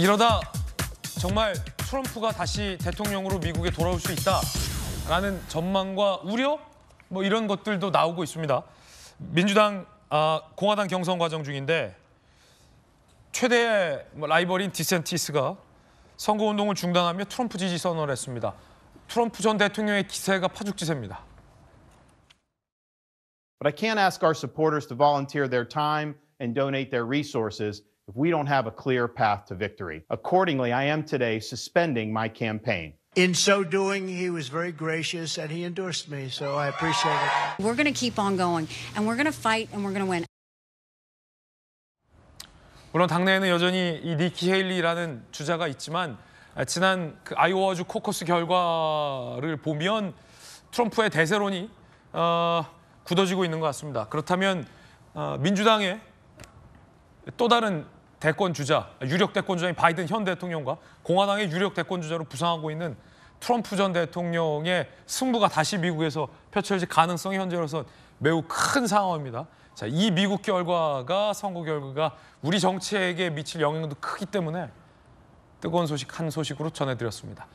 이러다 정말 트럼프가 다시 대통령으로 미국에 돌아올 수 있다라는 전망과 우려 뭐 이런 것들도 나오고 있습니다. 민주당 아, 공화당 경선 과정 중인데 최대 뭐 라이벌인 디센티스가 선거운동을 중단하며 트럼프 지지 선언을 했습니다. 트럼프 전 대통령의 기세가 파죽지세입니다. But I can't ask our supporters to volunteer their time and donate their resources if we don't have a clear path to victory. Accordingly, I am today suspending my campaign. In so doing, he was very gracious and he endorsed me, so I appreciate it. We're going to keep on going and we're going to fight and we're going to win. 물론 당내에는 여전히 이 니키 헤일리라는 주자가 있지만 지난 그 아이오와주 코커스 결과를 보면 트럼프의 대세론이 어, 굳어지고 있는 것 같습니다. 그렇다면 어, 민주당의 또 다른 대권 주자, 유력 대권 주자인 바이든 현 대통령과 공화당의 유력 대권 주자로 부상하고 있는 트럼프 전 대통령의 승부가 다시 미국에서 펼쳐질 가능성이 현재로서 매우 큰 상황입니다. 자, 이 미국 결과가 선거 결과가 우리 정치에게 미칠 영향도 크기 때문에 뜨거운 소식 한 소식으로 전해드렸습니다.